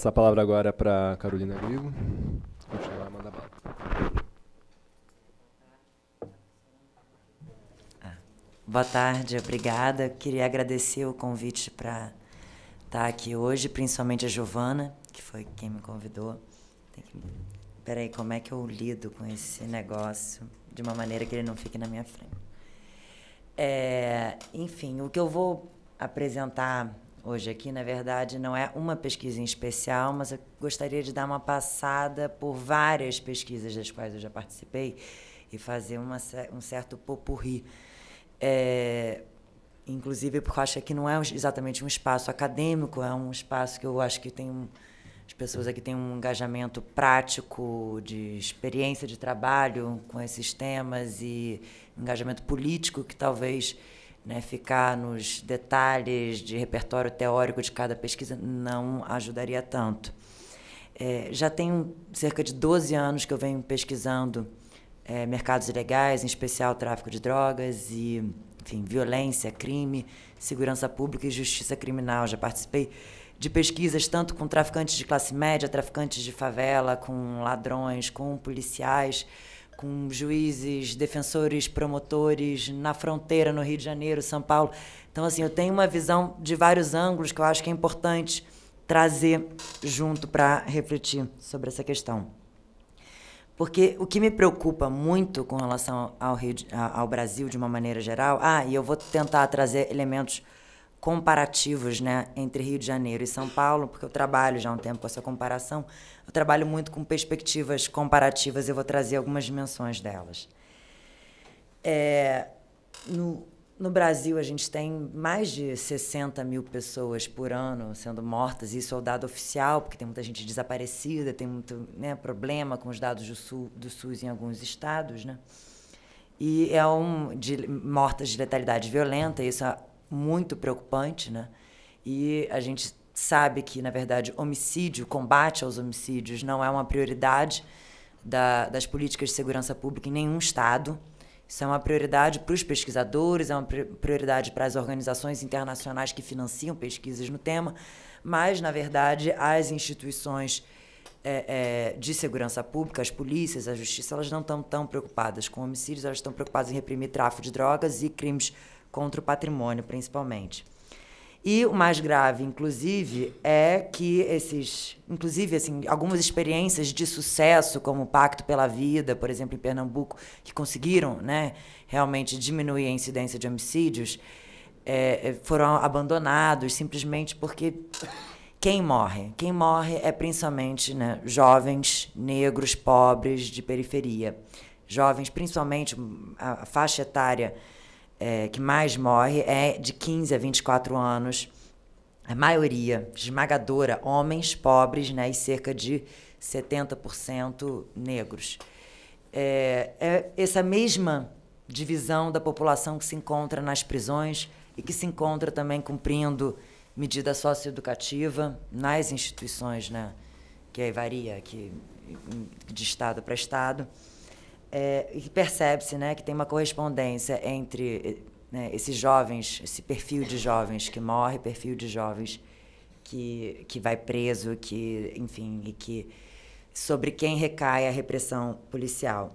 passar a palavra agora para Carolina Rigo. Continuar a mandar bala. Ah, boa tarde, obrigada. Queria agradecer o convite para estar tá aqui hoje, principalmente a Giovana, que foi quem me convidou. Tem que... Peraí, como é que eu lido com esse negócio de uma maneira que ele não fique na minha frente? É, enfim, o que eu vou apresentar hoje aqui. Na verdade, não é uma pesquisa em especial, mas eu gostaria de dar uma passada por várias pesquisas das quais eu já participei e fazer uma, um certo popurri. É, inclusive, porque eu acho que não é exatamente um espaço acadêmico, é um espaço que eu acho que tem um, as pessoas aqui têm um engajamento prático de experiência de trabalho com esses temas e engajamento político que talvez né, ficar nos detalhes de repertório teórico de cada pesquisa não ajudaria tanto. É, já tenho cerca de 12 anos que eu venho pesquisando é, mercados ilegais, em especial tráfico de drogas e, enfim, violência, crime, segurança pública e justiça criminal. Já participei de pesquisas tanto com traficantes de classe média, traficantes de favela, com ladrões, com policiais com juízes, defensores, promotores na fronteira, no Rio de Janeiro, São Paulo. Então, assim, eu tenho uma visão de vários ângulos que eu acho que é importante trazer junto para refletir sobre essa questão. Porque o que me preocupa muito com relação ao, Rio, ao Brasil de uma maneira geral, ah, e eu vou tentar trazer elementos comparativos né, entre Rio de Janeiro e São Paulo, porque eu trabalho já há um tempo com essa comparação. Eu trabalho muito com perspectivas comparativas e vou trazer algumas dimensões delas. É, no, no Brasil, a gente tem mais de 60 mil pessoas por ano sendo mortas, isso é o dado oficial, porque tem muita gente desaparecida, tem muito né, problema com os dados do, Sul, do SUS em alguns estados, né? E é um de mortas de letalidade violenta, isso é muito preocupante, né? E a gente sabe que, na verdade, homicídio, combate aos homicídios, não é uma prioridade da, das políticas de segurança pública em nenhum Estado. Isso é uma prioridade para os pesquisadores, é uma prioridade para as organizações internacionais que financiam pesquisas no tema, mas, na verdade, as instituições é, é, de segurança pública, as polícias, a justiça, elas não estão tão preocupadas com homicídios, elas estão preocupadas em reprimir tráfico de drogas e crimes contra o patrimônio, principalmente. E o mais grave, inclusive, é que esses, inclusive, assim, algumas experiências de sucesso, como o Pacto pela Vida, por exemplo, em Pernambuco, que conseguiram, né, realmente diminuir a incidência de homicídios, é, é foram abandonados simplesmente porque quem morre, quem morre é principalmente, né, jovens, negros, pobres de periferia, jovens, principalmente a faixa etária é, que mais morre é de 15 a 24 anos. A maioria esmagadora, homens pobres, né? E cerca de 70% negros. É, é essa mesma divisão da população que se encontra nas prisões e que se encontra também cumprindo medida socioeducativa nas instituições, né? que aí varia aqui de estado para estado é, e percebe-se né, que tem uma correspondência entre né, esses jovens, esse perfil de jovens que morre, perfil de jovens que, que vai preso, que, enfim, e que sobre quem recai a repressão policial.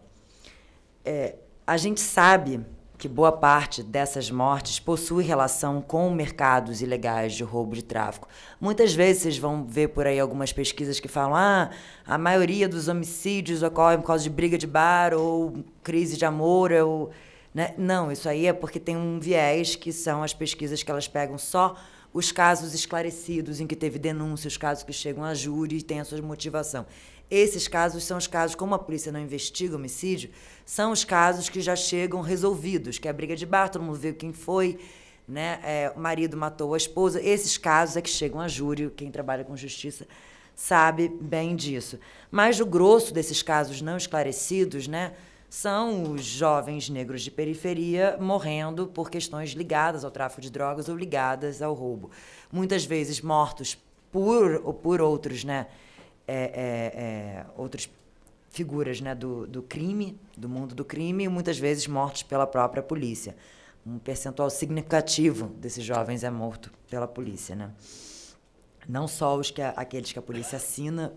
É, a gente sabe que boa parte dessas mortes possui relação com mercados ilegais de roubo de tráfico. Muitas vezes vocês vão ver por aí algumas pesquisas que falam: ah, a maioria dos homicídios ocorre por causa de briga de bar ou crise de amor. Ou, né? Não, isso aí é porque tem um viés que são as pesquisas que elas pegam só os casos esclarecidos em que teve denúncia, os casos que chegam a júri e têm a sua motivação. Esses casos são os casos, como a polícia não investiga homicídio, são os casos que já chegam resolvidos, que é a briga de bar, todo mundo quem foi, né? É, o marido matou a esposa. Esses casos é que chegam a júri, quem trabalha com justiça sabe bem disso. Mas o grosso desses casos não esclarecidos, né? São os jovens negros de periferia morrendo por questões ligadas ao tráfico de drogas ou ligadas ao roubo. Muitas vezes mortos por, ou por outros, né? É, é, é, outras figuras né, do, do crime, do mundo do crime, e muitas vezes mortos pela própria polícia. Um percentual significativo desses jovens é morto pela polícia. Né? Não só os que a, aqueles que a polícia assina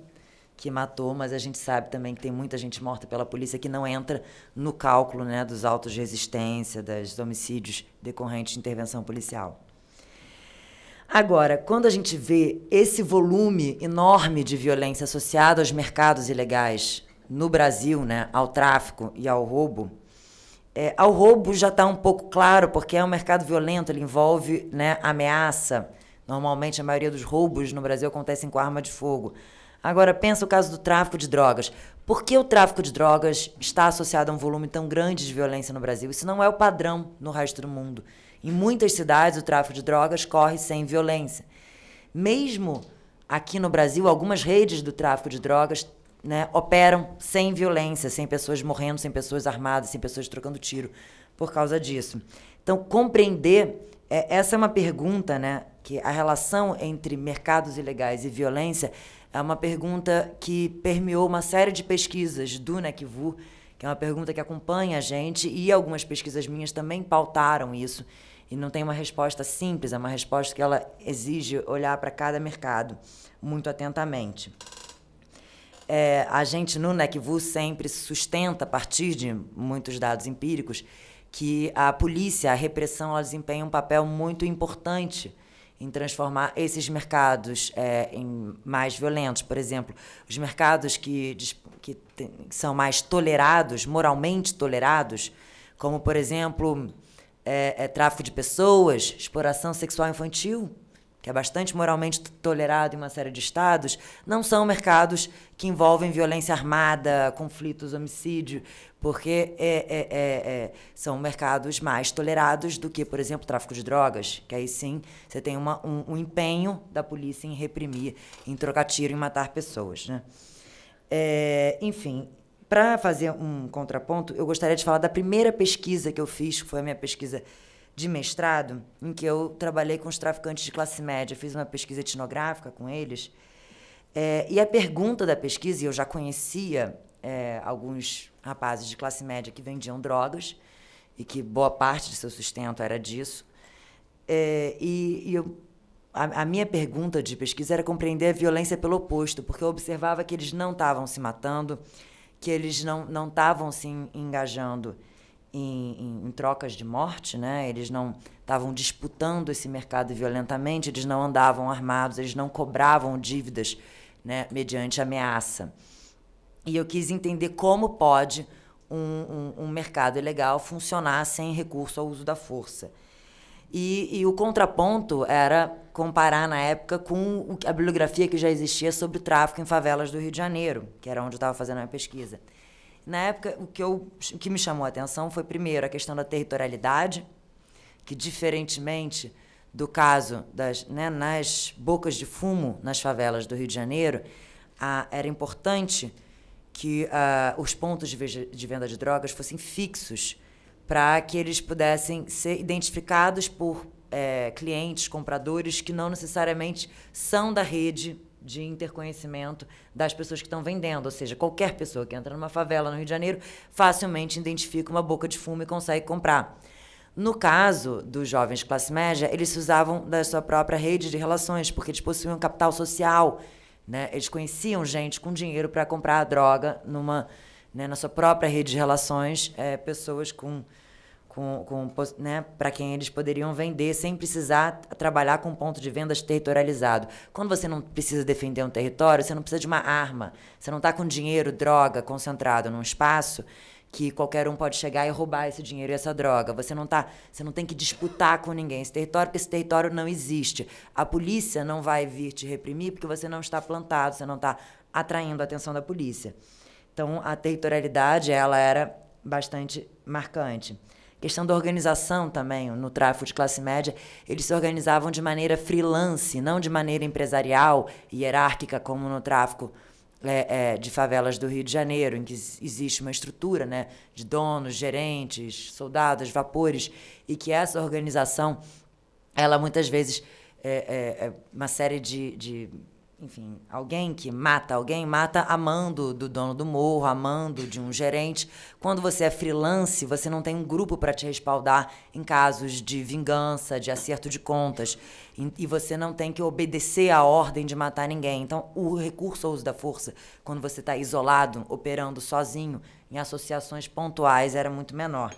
que matou, mas a gente sabe também que tem muita gente morta pela polícia que não entra no cálculo né, dos autos de resistência, dos homicídios decorrentes de intervenção policial. Agora, quando a gente vê esse volume enorme de violência associado aos mercados ilegais no Brasil, né, ao tráfico e ao roubo, é, ao roubo já está um pouco claro, porque é um mercado violento, ele envolve né, ameaça. Normalmente, a maioria dos roubos no Brasil acontecem com arma de fogo. Agora, pensa o caso do tráfico de drogas. Por que o tráfico de drogas está associado a um volume tão grande de violência no Brasil? Isso não é o padrão no resto do mundo. Em muitas cidades, o tráfico de drogas corre sem violência. Mesmo aqui no Brasil, algumas redes do tráfico de drogas né, operam sem violência, sem pessoas morrendo, sem pessoas armadas, sem pessoas trocando tiro por causa disso. Então, compreender. É, essa é uma pergunta, né? Que a relação entre mercados ilegais e violência é uma pergunta que permeou uma série de pesquisas do NECVU que é uma pergunta que acompanha a gente e algumas pesquisas minhas também pautaram isso. E não tem uma resposta simples, é uma resposta que ela exige olhar para cada mercado muito atentamente. É, a gente no NECVU sempre sustenta, a partir de muitos dados empíricos, que a polícia, a repressão, ela desempenha um papel muito importante em transformar esses mercados é, em mais violentos. Por exemplo, os mercados que, que, são mais tolerados, moralmente tolerados, como, por exemplo, é, é, tráfico de pessoas, exploração sexual infantil, que é bastante moralmente tolerado em uma série de estados, não são mercados que envolvem violência armada, conflitos, homicídio, porque é, é, é, é, são mercados mais tolerados do que, por exemplo, tráfico de drogas, que aí sim você tem uma, um, um, empenho da polícia em reprimir, em trocar tiro, em matar pessoas. Né? É, enfim, para fazer um contraponto, eu gostaria de falar da primeira pesquisa que eu fiz, que foi a minha pesquisa de mestrado, em que eu trabalhei com os traficantes de classe média, fiz uma pesquisa etnográfica com eles. É, e a pergunta da pesquisa, e eu já conhecia é, alguns rapazes de classe média que vendiam drogas, e que boa parte de seu sustento era disso. É, e, e eu, a, a, minha pergunta de pesquisa era compreender a violência pelo oposto, porque eu observava que eles não estavam se matando, que eles não estavam se engajando em, em, em trocas de morte, né? Eles não estavam disputando esse mercado violentamente, eles não andavam armados, eles não cobravam dívidas, né? Mediante ameaça. E eu quis entender como pode um, um, um, mercado ilegal funcionar sem recurso ao uso da força. E, e, o contraponto era comparar na época com a bibliografia que já existia sobre o tráfico em favelas do Rio de Janeiro, que era onde eu estava fazendo a minha pesquisa. Na época, o que, eu, o que me chamou a atenção foi, primeiro, a questão da territorialidade, que, diferentemente do caso das, né, nas bocas de fumo nas favelas do Rio de Janeiro, a, era importante que a, os pontos de, de venda de drogas fossem fixos para que eles pudessem ser identificados por é, clientes, compradores que não necessariamente são da rede de interconhecimento das pessoas que estão vendendo. Ou seja, qualquer pessoa que entra numa favela no Rio de Janeiro facilmente identifica uma boca de fumo e consegue comprar. No caso dos jovens classe média, eles se usavam da sua própria rede de relações, porque eles possuíam capital social. Né? Eles conheciam gente com dinheiro para comprar a droga numa, né, na sua própria rede de relações, é, pessoas com com, com né, para quem eles poderiam vender sem precisar trabalhar com ponto de vendas territorializado. Quando você não precisa defender um território, você não precisa de uma arma, você não está com dinheiro, droga concentrado num espaço que qualquer um pode chegar e roubar esse dinheiro e essa droga. Você não tá, você não tem que disputar com ninguém esse território, porque esse território não existe. A polícia não vai vir te reprimir porque você não está plantado, você não está atraindo a atenção da polícia. Então, a territorialidade, ela era bastante marcante questão da organização também no tráfico de classe média, eles se organizavam de maneira freelance, não de maneira empresarial, e hierárquica, como no tráfico é, é, de favelas do Rio de Janeiro, em que existe uma estrutura né, de donos, gerentes, soldados, vapores, e que essa organização, ela muitas vezes, é, é, é uma série de, de enfim, alguém que mata alguém, mata amando do dono do morro, amando de um gerente. Quando você é freelance, você não tem um grupo para te respaldar em casos de vingança, de acerto de contas. E você não tem que obedecer à ordem de matar ninguém. Então, o recurso ao uso da força, quando você está isolado, operando sozinho, em associações pontuais, era muito menor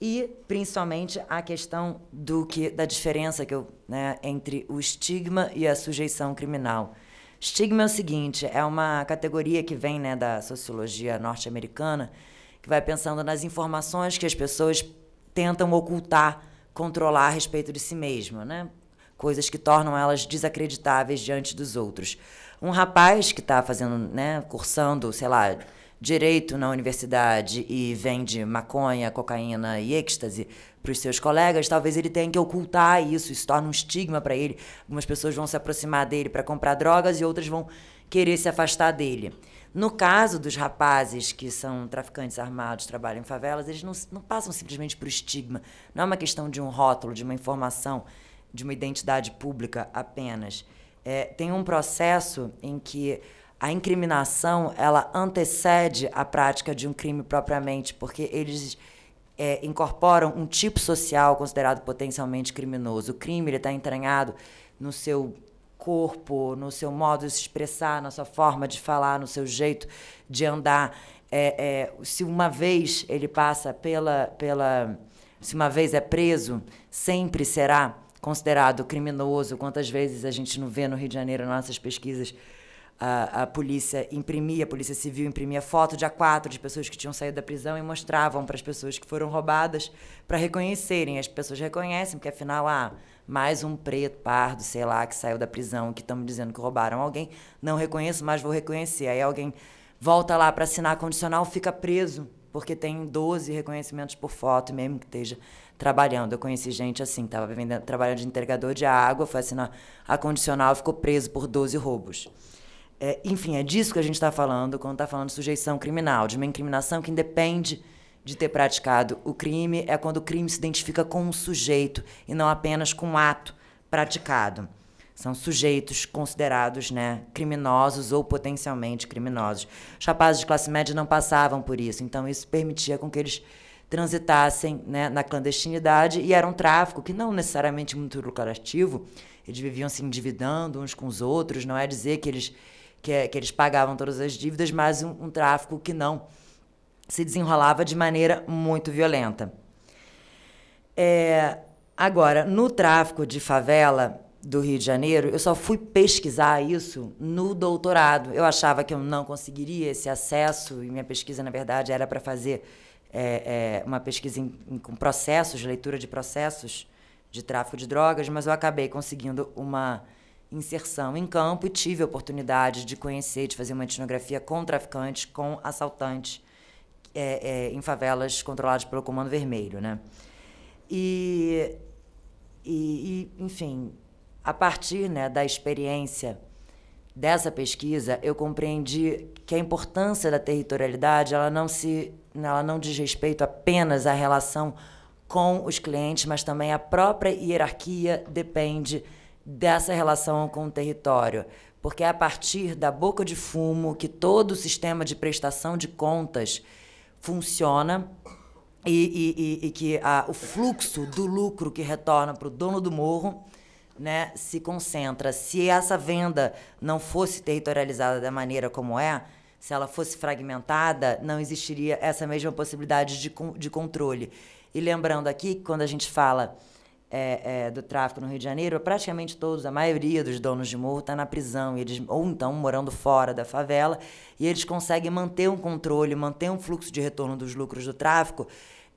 e principalmente a questão do que da diferença que eu, né, entre o estigma e a sujeição criminal. Estigma é o seguinte, é uma categoria que vem né, da sociologia norte-americana, que vai pensando nas informações que as pessoas tentam ocultar, controlar a respeito de si mesmo né? coisas que tornam elas desacreditáveis diante dos outros. Um rapaz que está fazendo, né, cursando, sei lá, direito na universidade e vende maconha, cocaína e êxtase para os seus colegas, talvez ele tenha que ocultar isso, isso torna um estigma para ele. Algumas pessoas vão se aproximar dele para comprar drogas e outras vão querer se afastar dele. No caso dos rapazes que são traficantes armados, trabalham em favelas, eles não, não passam simplesmente por estigma. Não é uma questão de um rótulo, de uma informação, de uma identidade pública apenas. É, tem um processo em que a incriminação ela antecede a prática de um crime propriamente, porque eles é, incorporam um tipo social considerado potencialmente criminoso. O crime está entranhado no seu corpo, no seu modo de se expressar, na sua forma de falar, no seu jeito de andar. É, é, se uma vez ele passa pela, pela. Se uma vez é preso, sempre será considerado criminoso. Quantas vezes a gente não vê no Rio de Janeiro, nas nossas pesquisas, a, a polícia imprimia, a polícia civil imprimia foto de A4 de pessoas que tinham saído da prisão e mostravam para as pessoas que foram roubadas para reconhecerem. As pessoas reconhecem, porque afinal, ah, mais um preto, pardo, sei lá, que saiu da prisão, que estão me dizendo que roubaram alguém. Não reconheço, mas vou reconhecer. Aí alguém volta lá para assinar a condicional, fica preso, porque tem 12 reconhecimentos por foto, mesmo que esteja trabalhando. Eu conheci gente assim, estava trabalhando de entregador de água, foi assinar a condicional, ficou preso por 12 roubos. É, enfim, é disso que a gente está falando quando está falando de sujeição criminal, de uma incriminação que independe de ter praticado o crime, é quando o crime se identifica com um sujeito e não apenas com um ato praticado. São sujeitos considerados né, criminosos ou potencialmente criminosos. Os rapazes de classe média não passavam por isso, então isso permitia com que eles transitassem né, na clandestinidade e era um tráfico que não necessariamente muito lucrativo. Eles viviam se endividando uns com os outros, não é dizer que eles que, é, que eles pagavam todas as dívidas, mas um, um tráfico que não se desenrolava de maneira muito violenta. É, agora, no tráfico de favela do Rio de Janeiro, eu só fui pesquisar isso no doutorado. Eu achava que eu não conseguiria esse acesso, e minha pesquisa, na verdade, era para fazer é, é, uma pesquisa em, em, com processos, leitura de processos de tráfico de drogas, mas eu acabei conseguindo uma inserção em campo e tive a oportunidade de conhecer, de fazer uma etnografia com traficantes, com assaltantes é, é, em favelas controladas pelo Comando Vermelho, né? E, e, e enfim, a partir né, da experiência dessa pesquisa, eu compreendi que a importância da territorialidade ela não se, ela não diz respeito apenas à relação com os clientes, mas também a própria hierarquia depende dessa relação com o território. Porque é a partir da boca de fumo que todo o sistema de prestação de contas funciona e, e, e que a, o fluxo do lucro que retorna para o dono do morro né, se concentra. Se essa venda não fosse territorializada da maneira como é, se ela fosse fragmentada, não existiria essa mesma possibilidade de, de controle. E lembrando aqui, quando a gente fala é, é, do tráfico no Rio de Janeiro, praticamente todos, a maioria dos donos de morro está na prisão, eles, ou então morando fora da favela, e eles conseguem manter um controle, manter um fluxo de retorno dos lucros do tráfico,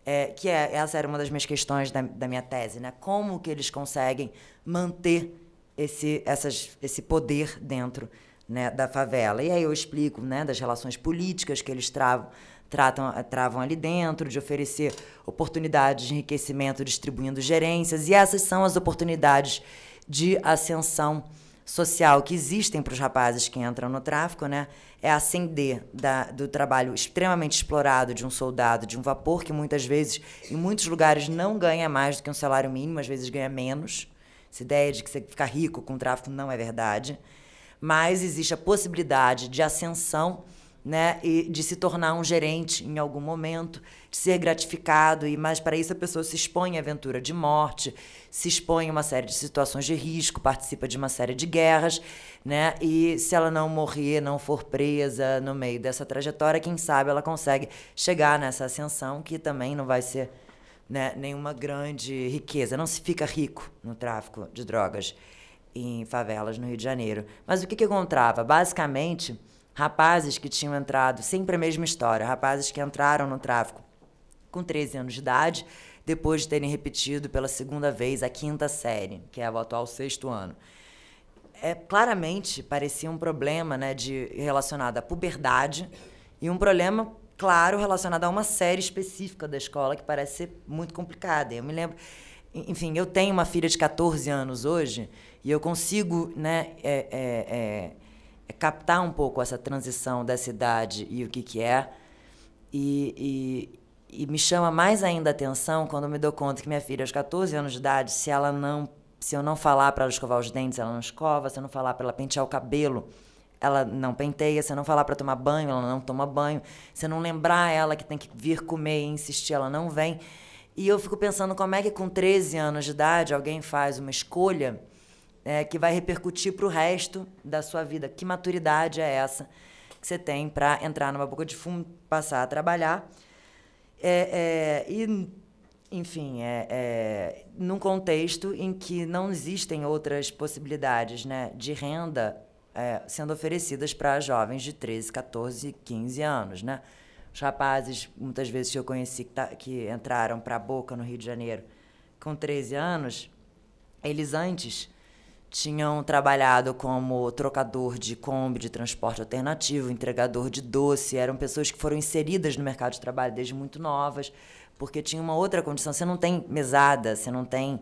é, que é, essa era uma das minhas questões da, da, minha tese, né? Como que eles conseguem manter esse, essas, esse poder dentro né, da favela? E aí eu explico né, das relações políticas que eles travam tratam, eh, travam ali dentro, de oferecer oportunidades de enriquecimento distribuindo gerências. E essas são as oportunidades de ascensão social que existem para os rapazes que entram no tráfico, né? É ascender da, do trabalho extremamente explorado de um soldado, de um vapor, que muitas vezes, em muitos lugares, não ganha mais do que um salário mínimo, às vezes ganha menos. Essa ideia de que você fica rico com o tráfico não é verdade. Mas existe a possibilidade de ascensão né? E de se tornar um gerente em algum momento, de ser gratificado e mas para isso a pessoa se expõe à aventura de morte, se expõe a uma série de situações de risco, participa de uma série de guerras, né? E se ela não morrer, não for presa no meio dessa trajetória, quem sabe ela consegue chegar nessa ascensão que também não vai ser né, nenhuma grande riqueza. Não se fica rico no tráfico de drogas em favelas no Rio de Janeiro. Mas o que, que eu encontrava? Basicamente, rapazes que tinham entrado, sempre a mesma história, rapazes que entraram no tráfico com 13 anos de idade, depois de terem repetido pela segunda vez a quinta série, que é o atual sexto ano. É, claramente parecia um problema né, de, relacionado à puberdade e um problema, claro, relacionado a uma série específica da escola que parece ser muito complicada. Eu me lembro. Enfim, eu tenho uma filha de 14 anos hoje e eu consigo né, é, é, é é captar um pouco essa transição da cidade e o que, que é. E, e, e me chama mais ainda a atenção quando eu me dou conta que minha filha, aos 14 anos de idade, se ela não se eu não falar para ela escovar os dentes, ela não escova, se eu não falar para ela pentear o cabelo, ela não penteia, se eu não falar para tomar banho, ela não toma banho, se eu não lembrar ela que tem que vir comer e insistir, ela não vem. E eu fico pensando como é que com 13 anos de idade alguém faz uma escolha é, que vai repercutir para o resto da sua vida. Que maturidade é essa que você tem para entrar numa boca de fumo, passar a trabalhar? É, é, e, enfim, é, é num contexto em que não existem outras possibilidades né, de renda é, sendo oferecidas para jovens de 13, 14, 15 anos. Né? Os rapazes, muitas vezes, que eu conheci que, tá, que entraram para a Boca, no Rio de Janeiro, com 13 anos, eles antes tinham trabalhado como trocador de combo de transporte alternativo, entregador de doce, eram pessoas que foram inseridas no mercado de trabalho desde muito novas, porque tinha uma outra condição. Você não tem mesada, você não tem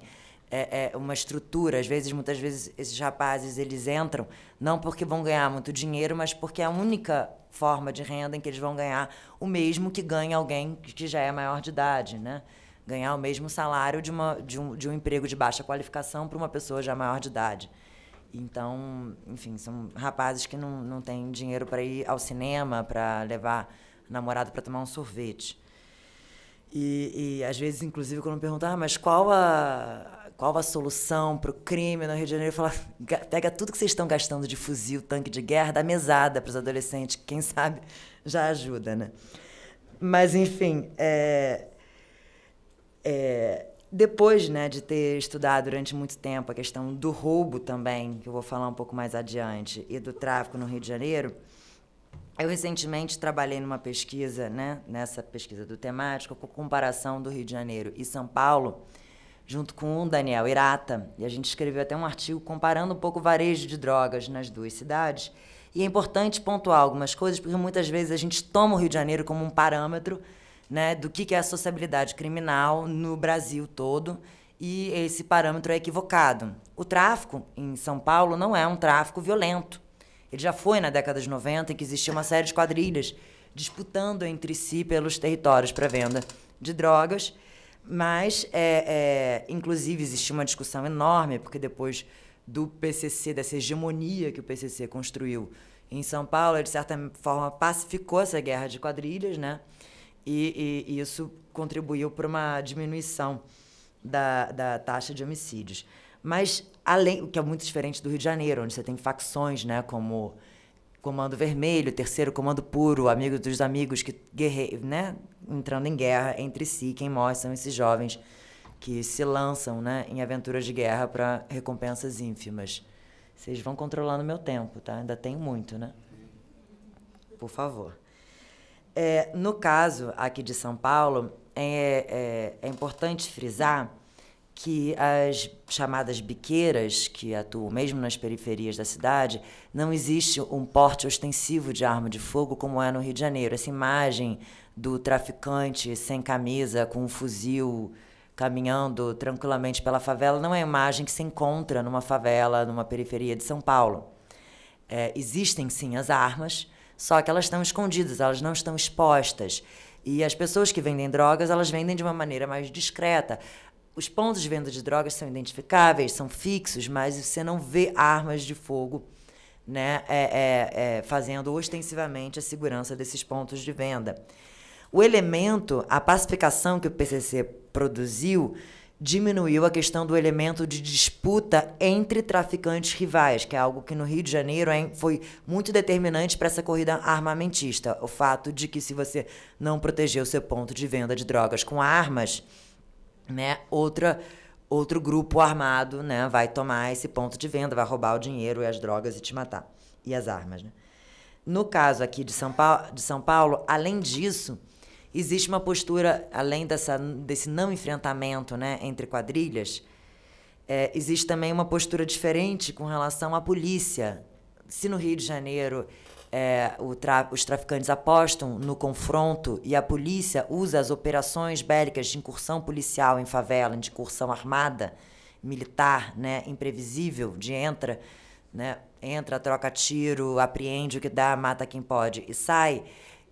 é, é, uma estrutura. Às vezes, muitas vezes, esses rapazes eles entram não porque vão ganhar muito dinheiro, mas porque é a única forma de renda em que eles vão ganhar o mesmo que ganha alguém que já é maior de idade, né? ganhar o mesmo salário de, uma, de, um, de um emprego de baixa qualificação para uma pessoa já maior de idade. Então, enfim, são rapazes que não, não têm dinheiro para ir ao cinema, para levar namorado para tomar um sorvete. E, e, às vezes, inclusive, quando me perguntam, ah, mas qual a, qual a solução para o crime no Rio de Janeiro? Eu falo, pega tudo que vocês estão gastando de fuzil, tanque de guerra, dá mesada para os adolescentes, que quem sabe já ajuda, né? Mas, enfim, é, é, depois né, de ter estudado durante muito tempo a questão do roubo também, que eu vou falar um pouco mais adiante, e do tráfico no Rio de Janeiro, eu recentemente trabalhei numa pesquisa, né, nessa pesquisa do temático, com comparação do Rio de Janeiro e São Paulo, junto com o Daniel Irata, e a gente escreveu até um artigo comparando um pouco o varejo de drogas nas duas cidades. E é importante pontuar algumas coisas, porque muitas vezes a gente toma o Rio de Janeiro como um parâmetro né, do que, é a sociabilidade criminal no Brasil todo e esse parâmetro é equivocado. O tráfico em São Paulo não é um tráfico violento. Ele já foi na década de 90 em que existia uma série de quadrilhas disputando entre si pelos territórios para venda de drogas, mas, é, é, inclusive, existia uma discussão enorme, porque depois do PCC, dessa hegemonia que o PCC construiu em São Paulo, ele, de certa forma, pacificou essa guerra de quadrilhas, né? e, e isso contribuiu para uma diminuição da, da taxa de homicídios. Mas, além, o que é muito diferente do Rio de Janeiro, onde você tem facções, né, como Comando Vermelho, Terceiro Comando Puro, Amigo dos Amigos, que guerre... né, entrando em guerra entre si, quem morre são esses jovens que se lançam né, em aventuras de guerra para recompensas ínfimas. Vocês vão controlando meu tempo, tá? Ainda tenho muito, né? Por favor. É, no caso aqui de São Paulo, é, é, é, importante frisar que as chamadas biqueiras, que atuam mesmo nas periferias da cidade, não existe um porte ostensivo de arma de fogo como é no Rio de Janeiro. Essa imagem do traficante sem camisa, com um fuzil, caminhando tranquilamente pela favela, não é a imagem que se encontra numa favela, numa periferia de São Paulo. É, existem sim as armas, só que elas estão escondidas, elas não estão expostas. E as pessoas que vendem drogas, elas vendem de uma maneira mais discreta. Os pontos de venda de drogas são identificáveis, são fixos, mas você não vê armas de fogo né, é, é, é, fazendo ostensivamente a segurança desses pontos de venda. O elemento, a pacificação que o PCC produziu, diminuiu a questão do elemento de disputa entre traficantes rivais, que é algo que no Rio de Janeiro hein, foi muito determinante para essa corrida armamentista. O fato de que se você não proteger o seu ponto de venda de drogas com armas, né, outra outro grupo armado, né, vai tomar esse ponto de venda, vai roubar o dinheiro e as drogas e te matar e as armas, né? No caso aqui de São de São Paulo além disso, existe uma postura, além dessa, desse não enfrentamento né, entre quadrilhas, é, existe também uma postura diferente com relação à polícia. Se no Rio de Janeiro é, tra os traficantes apostam no confronto e a polícia usa as operações bélicas de incursão policial em favela, de incursão armada, militar, né, imprevisível, de entra, né, entra, troca tiro, apreende o que dá, mata quem pode e sai.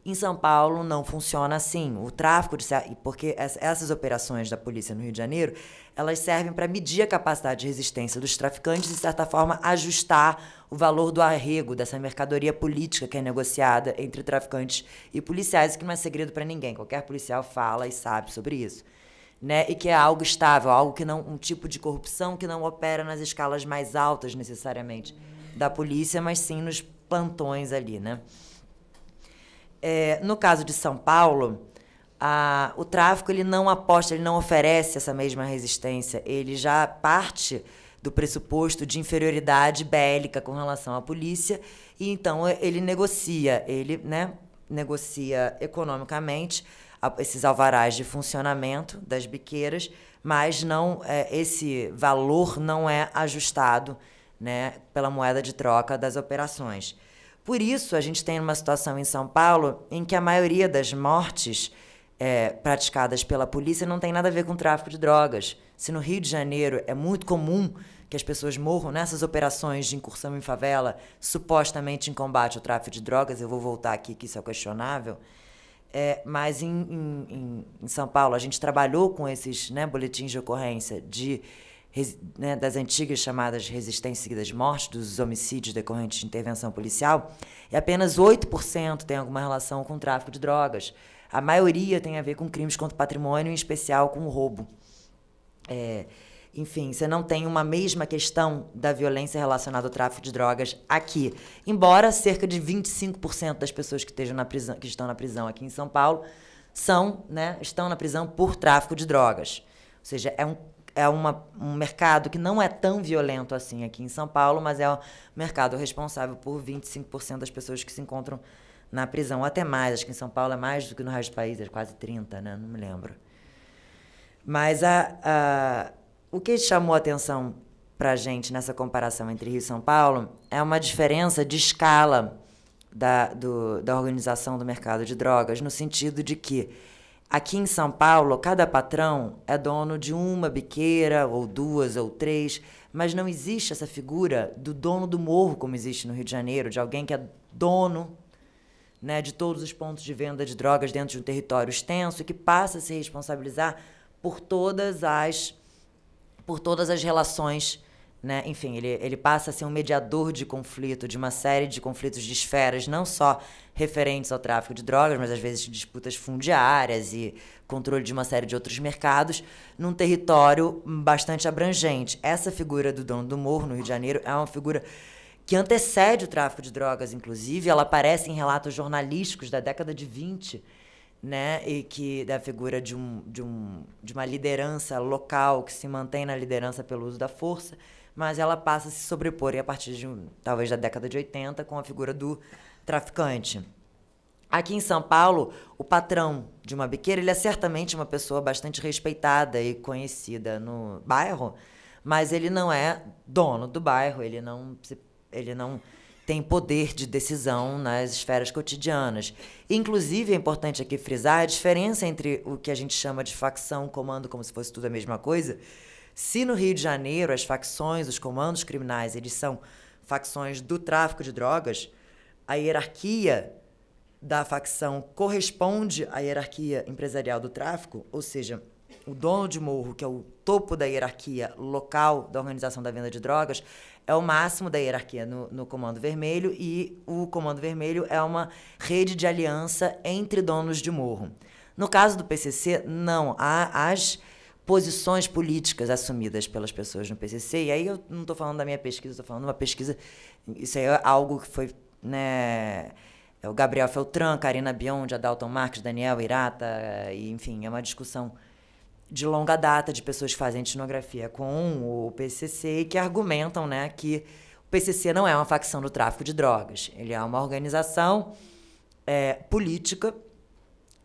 Em São Paulo não funciona assim. O tráfico de porque essas operações da polícia no Rio de Janeiro, elas servem para medir a capacidade de resistência dos traficantes e de certa forma ajustar o valor do arrego dessa mercadoria política que é negociada entre traficantes e policiais, que não é segredo para ninguém. Qualquer policial fala e sabe sobre isso. Né? E que é algo estável, algo que não um tipo de corrupção que não opera nas escalas mais altas necessariamente da polícia, mas sim nos plantões ali, né? É, no caso de São Paulo, a, o tráfico ele não aposta, ele não oferece essa mesma resistência. Ele já parte do pressuposto de inferioridade bélica com relação à polícia e então ele negocia, ele né, negocia economicamente esses alvarás de funcionamento das biqueiras, mas não é, esse valor não é ajustado né, pela moeda de troca das operações. Por isso, a gente tem uma situação em São Paulo em que a maioria das mortes é, praticadas pela polícia não tem nada a ver com tráfico de drogas. Se no Rio de Janeiro é muito comum que as pessoas morram nessas operações de incursão em favela, supostamente em combate ao tráfico de drogas, eu vou voltar aqui que isso é questionável, é, mas em, em, em São Paulo a gente trabalhou com esses né, boletins de ocorrência de né, das antigas chamadas resistências seguidas morte dos homicídios decorrentes de intervenção policial, e apenas 8% tem alguma relação com o tráfico de drogas. A maioria tem a ver com crimes contra o patrimônio, em especial com o roubo. É, enfim, você não tem uma mesma questão da violência relacionada ao tráfico de drogas aqui. Embora cerca de 25% das pessoas que, estejam na prisão, que estão na prisão aqui em São Paulo são, né, estão na prisão por tráfico de drogas. Ou seja, é um é uma, um mercado que não é tão violento assim aqui em São Paulo, mas é o mercado responsável por 25% das pessoas que se encontram na prisão, ou até mais, acho que em São Paulo é mais do que no resto do país, é quase 30, né? Não me lembro. Mas a, a, o que chamou atenção para a gente nessa comparação entre Rio e São Paulo é uma diferença de escala da, do, da organização do mercado de drogas, no sentido de que Aqui em São Paulo, cada patrão é dono de uma biqueira, ou duas, ou três, mas não existe essa figura do dono do morro, como existe no Rio de Janeiro, de alguém que é dono né, de todos os pontos de venda de drogas dentro de um território extenso e que passa a se responsabilizar por todas as, por todas as relações né? Enfim, ele, ele passa a ser um mediador de conflito, de uma série de conflitos de esferas, não só referentes ao tráfico de drogas, mas às vezes disputas fundiárias e controle de uma série de outros mercados, num território bastante abrangente. Essa figura do dono do morro, no Rio de Janeiro, é uma figura que antecede o tráfico de drogas, inclusive, ela aparece em relatos jornalísticos da década de 20, né? E que da figura de, um, de, um, de uma liderança local que se mantém na liderança pelo uso da força mas ela passa a se sobrepor e a partir de talvez da década de 80 com a figura do traficante. Aqui em São Paulo, o patrão de uma biqueira, ele é certamente uma pessoa bastante respeitada e conhecida no bairro, mas ele não é dono do bairro, ele não ele não tem poder de decisão nas esferas cotidianas. Inclusive, é importante aqui frisar a diferença entre o que a gente chama de facção, comando, como se fosse tudo a mesma coisa, se no Rio de Janeiro as facções, os comandos criminais, eles são facções do tráfico de drogas, a hierarquia da facção corresponde à hierarquia empresarial do tráfico, ou seja, o dono de morro, que é o topo da hierarquia local da organização da venda de drogas, é o máximo da hierarquia no, no, Comando Vermelho e o Comando Vermelho é uma rede de aliança entre donos de morro. No caso do PCC, não. Há as posições políticas assumidas pelas pessoas no PCC. E aí eu não estou falando da minha pesquisa, estou falando de uma pesquisa. Isso aí é algo que foi. Né, é o Gabriel Feltran, Karina Biondi, Adalton Marques, Daniel Irata, e, enfim, é uma discussão de longa data de pessoas que fazem etnografia com o PCC e que argumentam né, que o PCC não é uma facção do tráfico de drogas. Ele é uma organização é, política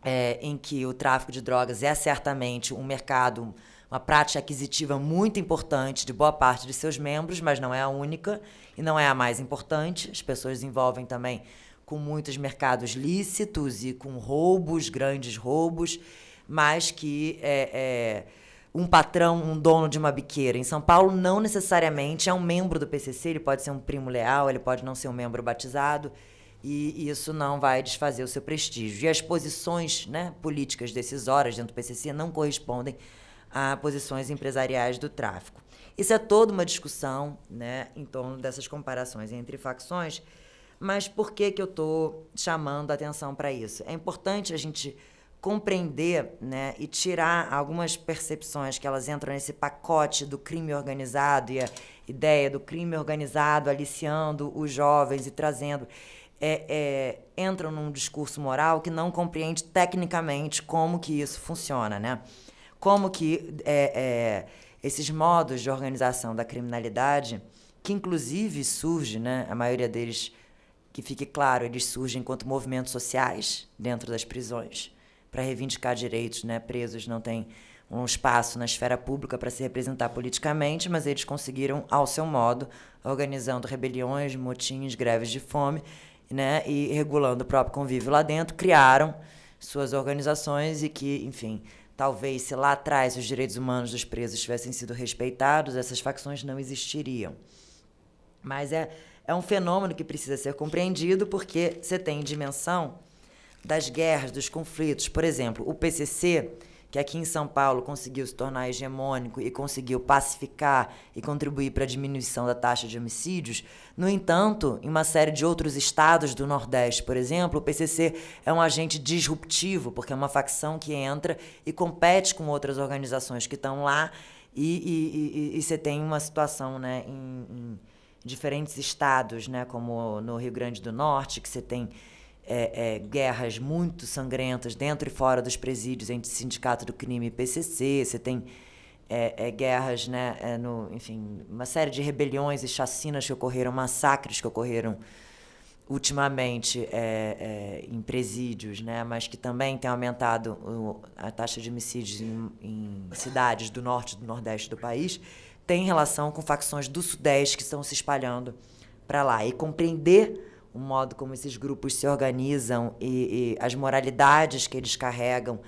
é, em que o tráfico de drogas é certamente um mercado, uma prática aquisitiva muito importante de boa parte de seus membros, mas não é a única e não é a mais importante. As pessoas envolvem também com muitos mercados lícitos e com roubos, grandes roubos, mas que é, é, um patrão, um dono de uma biqueira em São Paulo não necessariamente é um membro do PCC, ele pode ser um primo leal, ele pode não ser um membro batizado e isso não vai desfazer o seu prestígio. E as posições né, políticas horas dentro do PCC não correspondem a posições empresariais do tráfico. Isso é toda uma discussão né, em torno dessas comparações entre facções, mas por que, que eu estou chamando a atenção para isso? É importante a gente compreender né, e tirar algumas percepções que elas entram nesse pacote do crime organizado e a ideia do crime organizado aliciando os jovens e trazendo é, é, entram num discurso moral que não compreende tecnicamente como que isso funciona, né? Como que é, é, esses modos de organização da criminalidade, que inclusive surge, né? A maioria deles, que fique claro, eles surgem enquanto movimentos sociais dentro das prisões para reivindicar direitos, né? Presos não têm um espaço na esfera pública para se representar politicamente, mas eles conseguiram, ao seu modo, organizando rebeliões, motins, greves de fome, né, e regulando o próprio convívio lá dentro, criaram suas organizações e que, enfim, talvez se lá atrás os direitos humanos dos presos tivessem sido respeitados, essas facções não existiriam. Mas é, é um fenômeno que precisa ser compreendido porque você tem dimensão das guerras, dos conflitos. Por exemplo, o PCC que aqui em São Paulo conseguiu se tornar hegemônico e conseguiu pacificar e contribuir para a diminuição da taxa de homicídios. No entanto, em uma série de outros estados do Nordeste, por exemplo, o PCC é um agente disruptivo, porque é uma facção que entra e compete com outras organizações que estão lá e, você tem uma situação né, em, em diferentes estados, né, como no Rio Grande do Norte, que você tem é, é, guerras muito sangrentas dentro e fora dos presídios entre Sindicato do Crime e PCC, você tem é, é guerras, né, é, no, enfim, uma série de rebeliões e chacinas que ocorreram, massacres que ocorreram ultimamente é, em presídios, né, mas que também tem aumentado o, a taxa de homicídios em, em cidades do norte e do nordeste do país, tem relação com facções do sudeste que estão se espalhando para lá. E compreender o modo como esses grupos se organizam e, e as moralidades que eles carregam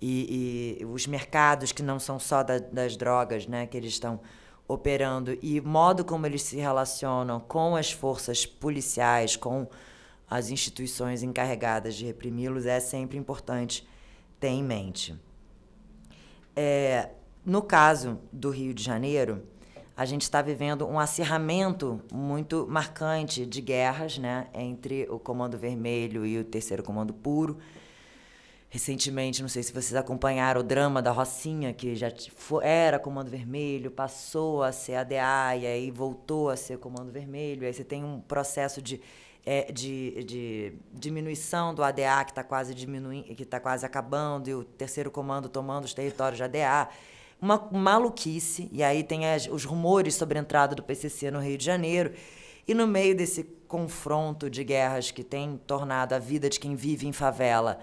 e, e, os mercados que não são só da, das drogas, né, que eles estão operando e o modo como eles se relacionam com as forças policiais, com as instituições encarregadas de reprimi-los é sempre importante ter em mente. É, no caso do Rio de Janeiro, a gente está vivendo um acirramento muito marcante de guerras né, entre o Comando Vermelho e o Terceiro Comando Puro. Recentemente, não sei se vocês acompanharam o drama da Rocinha, que já era Comando Vermelho, passou a ser ADA e aí voltou a ser Comando Vermelho. Aí você tem um processo de, é, de, de diminuição do ADA que está quase diminuindo, que está quase acabando, e o terceiro comando tomando os territórios de ADA uma maluquice. E aí tem as, os rumores sobre a entrada do PCC no Rio de Janeiro. E no meio desse confronto de guerras que tem tornado a vida de quem vive em favela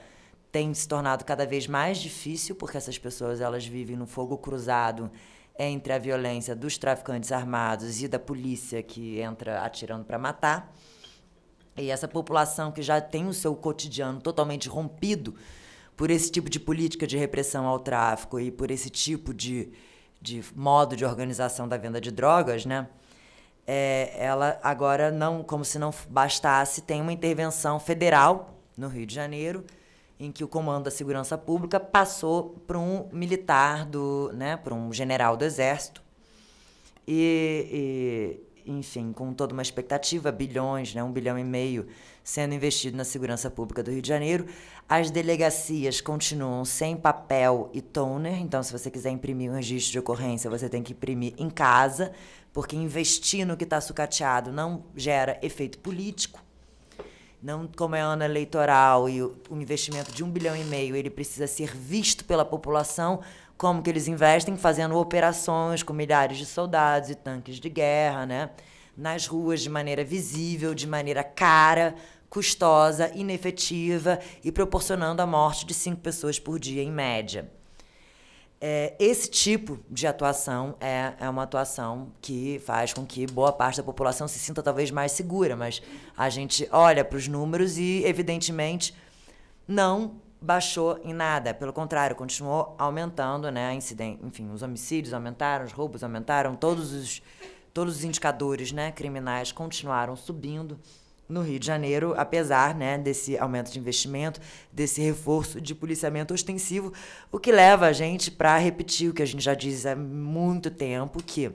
tem se tornado cada vez mais difícil, porque essas pessoas elas vivem no fogo cruzado entre a violência dos traficantes armados e da polícia que entra atirando para matar. E essa população que já tem o seu cotidiano totalmente rompido por esse tipo de política de repressão ao tráfico e por esse tipo de, de modo de organização da venda de drogas, né? É, ela agora não, como se não bastasse, tem uma intervenção federal no Rio de Janeiro em que o comando da segurança pública passou para um militar do, né, para um general do exército e, e, enfim, com toda uma expectativa, bilhões, né, um bilhão e meio sendo investido na segurança pública do Rio de Janeiro. As delegacias continuam sem papel e toner, então se você quiser imprimir um registro de ocorrência, você tem que imprimir em casa, porque investir no que está sucateado não gera efeito político. Não como é ano eleitoral e o investimento de um bilhão e meio, ele precisa ser visto pela população como que eles investem fazendo operações com milhares de soldados e tanques de guerra, né? nas ruas de maneira visível, de maneira cara, custosa, inefetiva e proporcionando a morte de cinco pessoas por dia, em média. É, esse tipo de atuação é, é uma atuação que faz com que boa parte da população se sinta talvez mais segura, mas a gente olha para os números e, evidentemente, não baixou em nada. Pelo contrário, continuou aumentando, né? Enfim, os homicídios aumentaram, os roubos aumentaram, todos os todos os indicadores né, criminais continuaram subindo no Rio de Janeiro, apesar né, desse aumento de investimento, desse reforço de policiamento ostensivo, o que leva a gente para repetir o que a gente já diz há muito tempo, que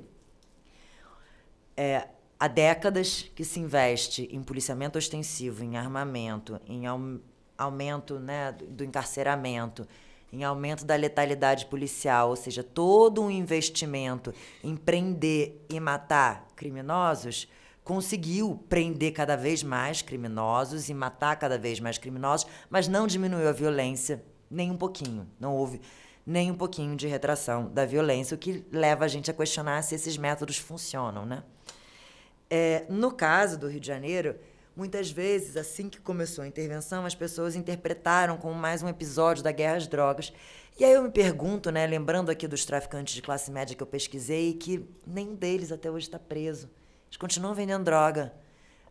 é, há décadas que se investe em policiamento ostensivo, em armamento, em aumento né, do encarceramento, em aumento da letalidade policial, ou seja, todo um investimento em prender e matar criminosos, conseguiu prender cada vez mais criminosos e matar cada vez mais criminosos, mas não diminuiu a violência nem um pouquinho. Não houve nem um pouquinho de retração da violência, o que leva a gente a questionar se esses métodos funcionam, né? É, no caso do Rio de Janeiro, Muitas vezes, assim que começou a intervenção, as pessoas interpretaram como mais um episódio da guerra às drogas. E aí eu me pergunto, né, lembrando aqui dos traficantes de classe média que eu pesquisei, que nenhum deles até hoje está preso. Eles continuam vendendo droga.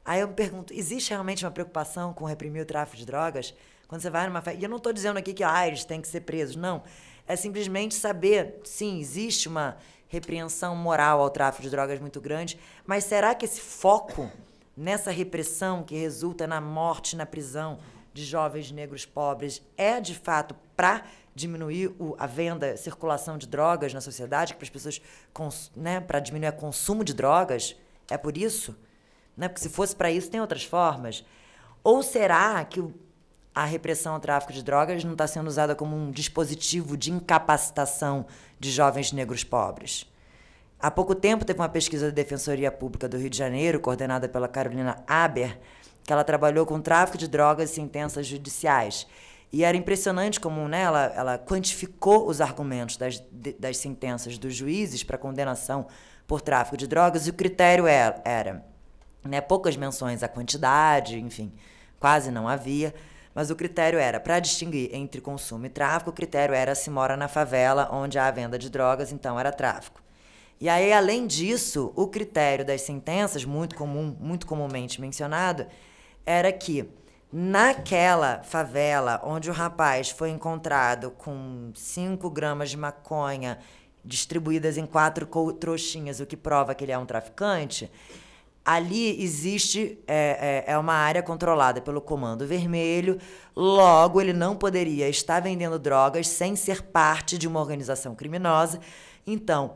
Aí eu me pergunto, existe realmente uma preocupação com reprimir o tráfico de drogas? Quando você vai numa festa. E eu não estou dizendo aqui que ah, eles têm que ser presos, não. É simplesmente saber, sim, existe uma repreensão moral ao tráfico de drogas muito grande, mas será que esse foco nessa repressão que resulta na morte, na prisão de jovens negros pobres, é de fato para diminuir o, a venda, circulação de drogas na sociedade, para as pessoas, né, para diminuir o consumo de drogas? É por isso? Né? Porque se fosse para isso, tem outras formas. Ou será que a repressão ao tráfico de drogas não está sendo usada como um dispositivo de incapacitação de jovens negros pobres? Há pouco tempo teve uma pesquisa da Defensoria Pública do Rio de Janeiro, coordenada pela Carolina Aber, que ela trabalhou com tráfico de drogas e sentenças judiciais. E era impressionante como né, ela, ela quantificou os argumentos das, das sentenças dos juízes para condenação por tráfico de drogas, e o critério era, é, era né, poucas menções à quantidade, enfim, quase não havia. Mas o critério era, para distinguir entre consumo e tráfico, o critério era se mora na favela onde há venda de drogas, então era tráfico. E aí, além disso, o critério das sentenças, muito comum, muito comumente mencionado, era que naquela favela onde o rapaz foi encontrado com 5 gramas de maconha distribuídas em quatro trouxinhas, o que prova que ele é um traficante, ali existe é, é, é, uma área controlada pelo Comando Vermelho. Logo, ele não poderia estar vendendo drogas sem ser parte de uma organização criminosa. Então,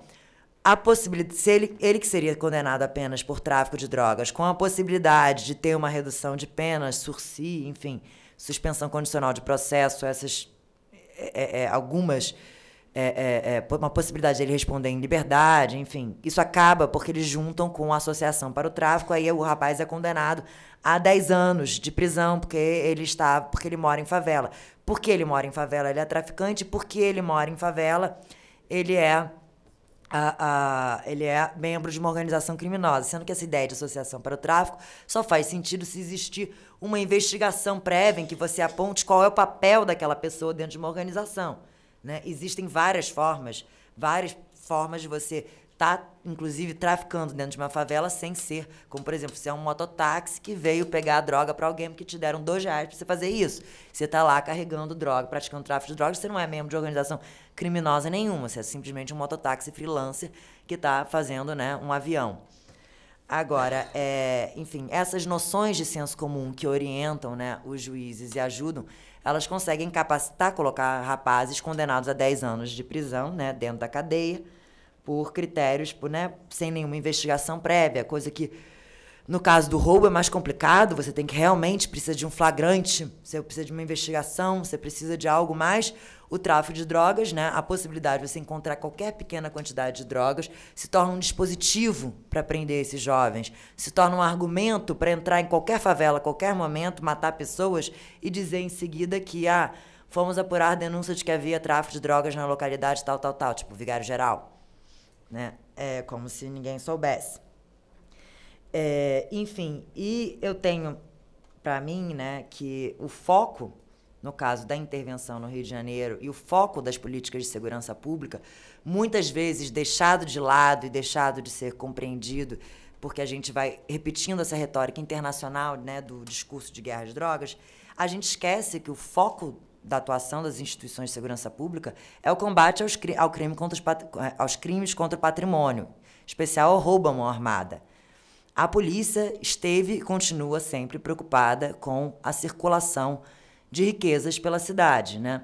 a possibilidade, se ele, ele que seria condenado apenas por tráfico de drogas, com a possibilidade de ter uma redução de penas, sursi, enfim, suspensão condicional de processo, essas é, é, é algumas é, é, é uma possibilidade de ele responder em liberdade, enfim, isso acaba porque eles juntam com a associação para o tráfico, aí o rapaz é condenado a 10 anos de prisão porque ele está, porque ele mora em favela. Porque ele mora em favela, ele é traficante, porque ele mora em favela, ele é a, a, ele é membro de uma organização criminosa, sendo que essa ideia de associação para o tráfico só faz sentido se existir uma investigação prévia em que você aponte qual é o papel daquela pessoa dentro de uma organização. Né? Existem várias formas, várias formas de você estar tá inclusive traficando dentro de uma favela sem ser. Como, por exemplo, você é um mototáxi que veio pegar a droga para alguém que te deram dois reais para você fazer isso. Você está lá carregando droga, praticando tráfico de drogas, você não é membro de organização criminosa nenhuma, você é simplesmente um mototáxi freelancer que está fazendo né, um avião. Agora, é, enfim, essas noções de senso comum que orientam né, os juízes e ajudam, elas conseguem capacitar, colocar rapazes condenados a 10 anos de prisão né, dentro da cadeia, por critérios, por, né, sem nenhuma investigação prévia, coisa que no caso do roubo é mais complicado, você tem que realmente precisa de um flagrante, você precisa de uma investigação, você precisa de algo mais. O tráfico de drogas, né, a possibilidade de você encontrar qualquer pequena quantidade de drogas, se torna um dispositivo para prender esses jovens, se torna um argumento para entrar em qualquer favela, qualquer momento, matar pessoas e dizer em seguida que ah, fomos apurar denúncia de que havia tráfico de drogas na localidade tal, tal, tal, tipo vigário geral né? É como se ninguém soubesse. É, enfim, e eu tenho para mim, né, que o foco no caso da intervenção no Rio de Janeiro e o foco das políticas de segurança pública, muitas vezes deixado de lado e deixado de ser compreendido, porque a gente vai repetindo essa retórica internacional, né, do discurso de guerra às drogas, a gente esquece que o foco da atuação das instituições de segurança pública é o combate aos, ao crime contra aos crimes contra o patrimônio, especial ao roubo à mão armada. A polícia esteve e continua sempre preocupada com a circulação de riquezas pela cidade, né?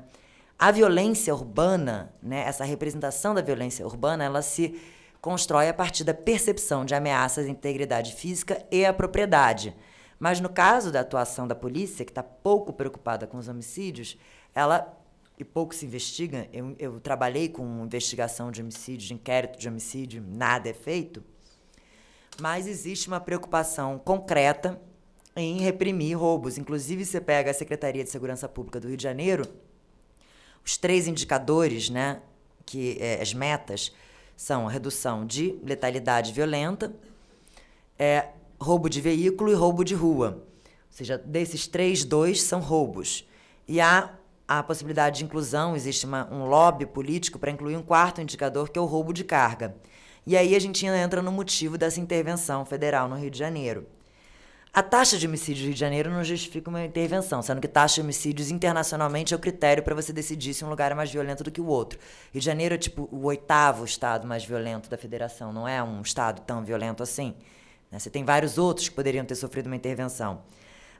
A violência urbana, né, essa representação da violência urbana, ela se constrói a partir da percepção de ameaças à integridade física e à propriedade. Mas no caso da atuação da polícia, que está pouco preocupada com os homicídios, ela e pouco se investiga. Eu, eu trabalhei com investigação de homicídio, de inquérito de homicídio, nada é feito. Mas existe uma preocupação concreta em reprimir roubos. Inclusive, você pega a Secretaria de Segurança Pública do Rio de Janeiro, os três indicadores, né, que é, as metas são redução de letalidade violenta, é, roubo de veículo e roubo de rua. Ou seja, desses três, dois são roubos. E há a possibilidade de inclusão, existe uma, um lobby político para incluir um quarto indicador, que é o roubo de carga. E aí a gente entra no motivo dessa intervenção federal no Rio de Janeiro. A taxa de homicídios no Rio de Janeiro não justifica uma intervenção, sendo que taxa de homicídios internacionalmente é o critério para você decidir se um lugar é mais violento do que o outro. Rio de Janeiro é tipo o oitavo estado mais violento da federação, não é um estado tão violento assim. Né? Você tem vários outros que poderiam ter sofrido uma intervenção.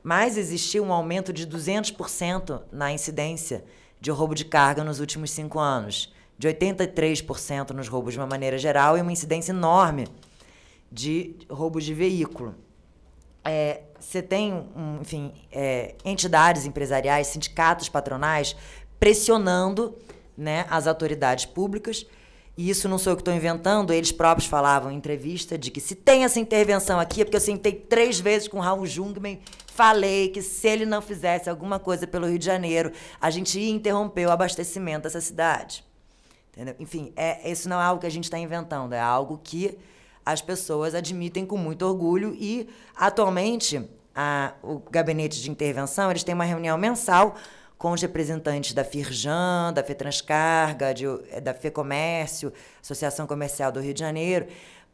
Mas existiu um aumento de 200% na incidência de roubo de carga nos últimos cinco anos, de 83% nos roubos de uma maneira geral e uma incidência enorme de roubos de veículo. É, você tem, um, enfim, é, entidades empresariais, sindicatos patronais pressionando né, as autoridades públicas e isso não sou eu que estou inventando, eles próprios falavam em entrevista de que se tem essa intervenção aqui é porque eu sentei três vezes com o Raul Jungmann, falei que se ele não fizesse alguma coisa pelo Rio de Janeiro, a gente ia interromper o abastecimento dessa cidade. Entendeu? Enfim, é, isso não é algo que a gente está inventando, é algo que as pessoas admitem com muito orgulho e, atualmente, a, o gabinete de intervenção, eles têm uma reunião mensal com os representantes da Firjan, da Fetranscarga, de, eh, da Fecomércio, Associação Comercial do Rio de Janeiro,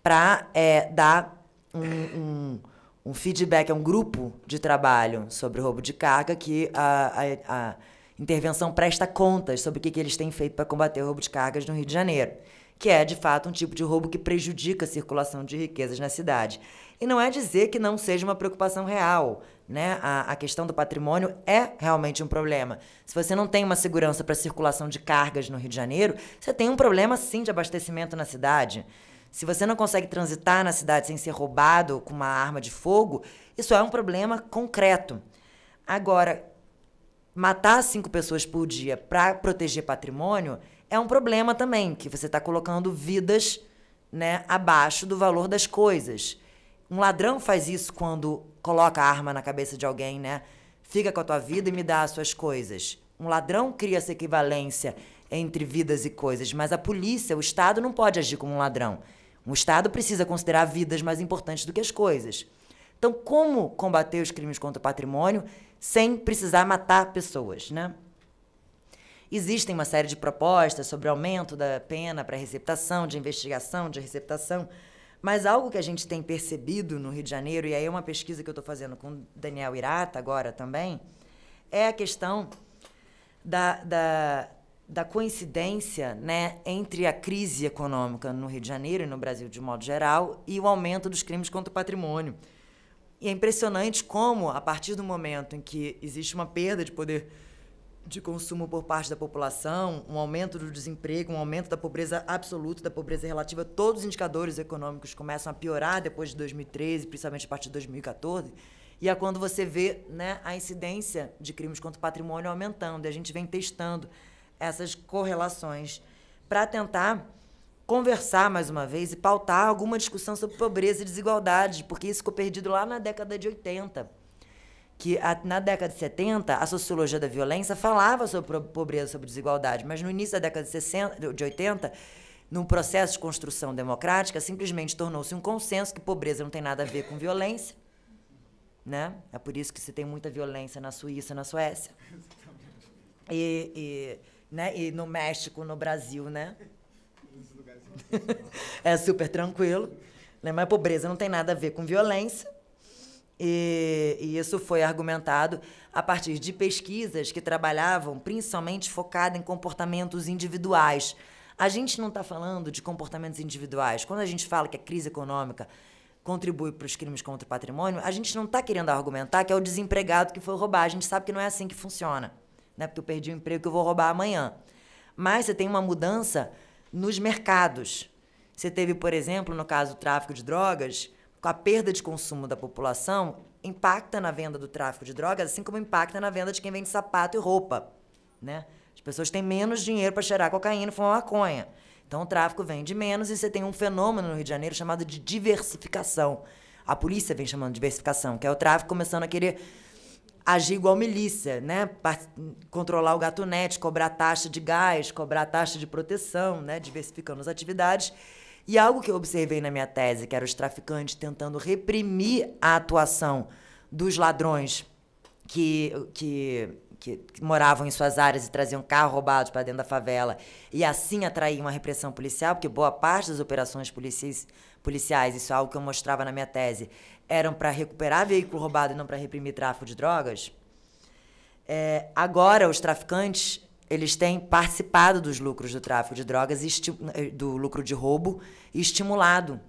para é, eh, dar um, um, um, feedback, é um grupo de trabalho sobre roubo de carga que a, a, a intervenção presta contas sobre o que, que eles têm feito para combater o roubo de cargas no Rio de Janeiro, que é, de fato, um tipo de roubo que prejudica a circulação de riquezas na cidade. E não é dizer que não seja uma preocupação real. Né? A, a questão do patrimônio é realmente um problema. Se você não tem uma segurança para circulação de cargas no Rio de Janeiro, você tem um problema sim de abastecimento na cidade. Se você não consegue transitar na cidade sem ser roubado com uma arma de fogo, isso é um problema concreto. Agora, matar cinco pessoas por dia para proteger patrimônio é um problema também, que você está colocando vidas né, abaixo do valor das coisas. Um ladrão faz isso quando coloca a arma na cabeça de alguém, né? Fica com a tua vida e me dá as suas coisas. Um ladrão cria essa equivalência entre vidas e coisas, mas a polícia, o Estado não pode agir como um ladrão. O Estado precisa considerar vidas mais importantes do que as coisas. Então, como combater os crimes contra o patrimônio sem precisar matar pessoas, né? Existem uma série de propostas sobre aumento da pena para receptação, de investigação, de receptação. Mas algo que a gente tem percebido no Rio de Janeiro, e aí é uma pesquisa que eu estou fazendo com Daniel Irata agora também, é a questão da, da, da coincidência né, entre a crise econômica no Rio de Janeiro e no Brasil de modo geral e o aumento dos crimes contra o patrimônio. E é impressionante como, a partir do momento em que existe uma perda de poder de consumo por parte da população, um aumento do desemprego, um aumento da pobreza absoluta, da pobreza relativa, todos os indicadores econômicos começam a piorar depois de 2013, principalmente a partir de 2014. E é quando você vê né, a incidência de crimes contra o patrimônio aumentando. E a gente vem testando essas correlações para tentar conversar mais uma vez e pautar alguma discussão sobre pobreza e desigualdade, porque isso ficou perdido lá na década de 80 que a, na década de 70 a sociologia da violência falava sobre pobreza, sobre desigualdade, mas no início da década de, 60, de 80 num processo de construção democrática, simplesmente tornou-se um consenso que pobreza não tem nada a ver com violência. Né? É por isso que se tem muita violência na Suíça, na Suécia. E, e né? e no México, no Brasil, né? é super tranquilo. Né? Mas pobreza não tem nada a ver com violência. E, e, isso foi argumentado a partir de pesquisas que trabalhavam principalmente focada em comportamentos individuais. A gente não está falando de comportamentos individuais. Quando a gente fala que a crise econômica contribui para os crimes contra o patrimônio, a gente não está querendo argumentar que é o desempregado que foi roubar. A gente sabe que não é assim que funciona. Né? Porque eu perdi o emprego que eu vou roubar amanhã. Mas você tem uma mudança nos mercados. Você teve, por exemplo, no caso do tráfico de drogas, a perda de consumo da população impacta na venda do tráfico de drogas, assim como impacta na venda de quem vende sapato e roupa, né? As pessoas têm menos dinheiro para cheirar cocaína e fumar maconha. Então o tráfico vende menos e você tem um fenômeno no Rio de Janeiro chamado de diversificação. A polícia vem chamando de diversificação, que é o tráfico começando a querer agir igual milícia, né? Controlar o gatunete, cobrar taxa de gás, cobrar taxa de proteção, né? Diversificando as atividades. E algo que eu observei na minha tese, que era os traficantes tentando reprimir a atuação dos ladrões que, que, que moravam em suas áreas e traziam carro roubados para dentro da favela, e assim atraíam uma repressão policial, porque boa parte das operações policiais, policiais isso é algo que eu mostrava na minha tese, eram para recuperar veículo roubado e não para reprimir tráfico de drogas. É, agora, os traficantes eles têm participado dos lucros do tráfico de drogas, eh, do lucro de roubo, e estimulado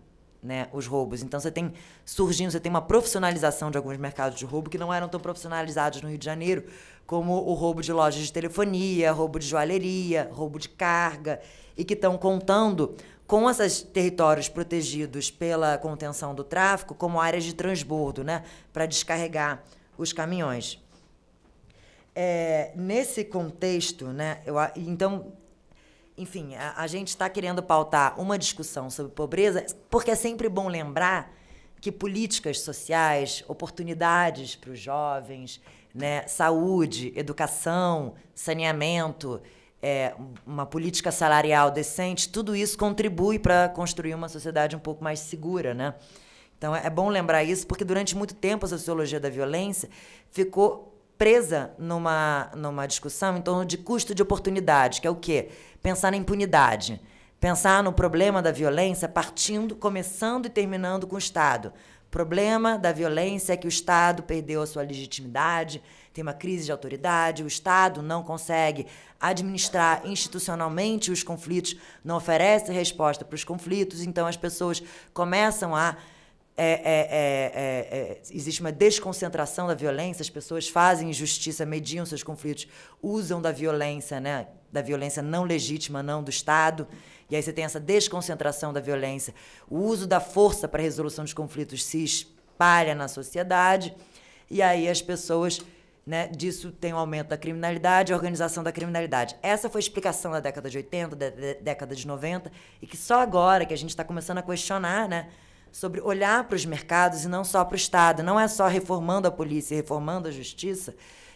né, os roubos. Então você tem surgindo, você tem uma profissionalização de alguns mercados de roubo que não eram tão profissionalizados no Rio de Janeiro, como o roubo de lojas de telefonia, roubo de joalheria, roubo de carga, e que estão contando com esses territórios protegidos pela contenção do tráfico como áreas de transbordo, né, para descarregar os caminhões. É, nesse contexto, né, eu, então, enfim, a, a gente está querendo pautar uma discussão sobre pobreza, porque é sempre bom lembrar que políticas sociais, oportunidades para os jovens, né, saúde, educação, saneamento, é, uma política salarial decente, tudo isso contribui para construir uma sociedade um pouco mais segura, né? Então é bom lembrar isso, porque durante muito tempo a sociologia da violência ficou presa numa, numa discussão em torno de custo de oportunidade, que é o quê? Pensar na impunidade. Pensar no problema da violência partindo, começando e terminando com o Estado. O problema da violência é que o Estado perdeu a sua legitimidade, tem uma crise de autoridade, o Estado não consegue administrar institucionalmente os conflitos, não oferece resposta para os conflitos, então as pessoas começam a é é, é, é, é, existe uma desconcentração da violência, as pessoas fazem injustiça, mediam seus conflitos, usam da violência, né? da violência não legítima, não do Estado, e aí você tem essa desconcentração da violência. O uso da força para a resolução de conflitos se espalha na sociedade, e aí as pessoas. Né, disso tem o um aumento da criminalidade, a organização da criminalidade. Essa foi a explicação da década de 80, da década de 90, e que só agora que a gente está começando a questionar, né? sobre olhar para os mercados e não só para o Estado. Não é só reformando a polícia e reformando a justiça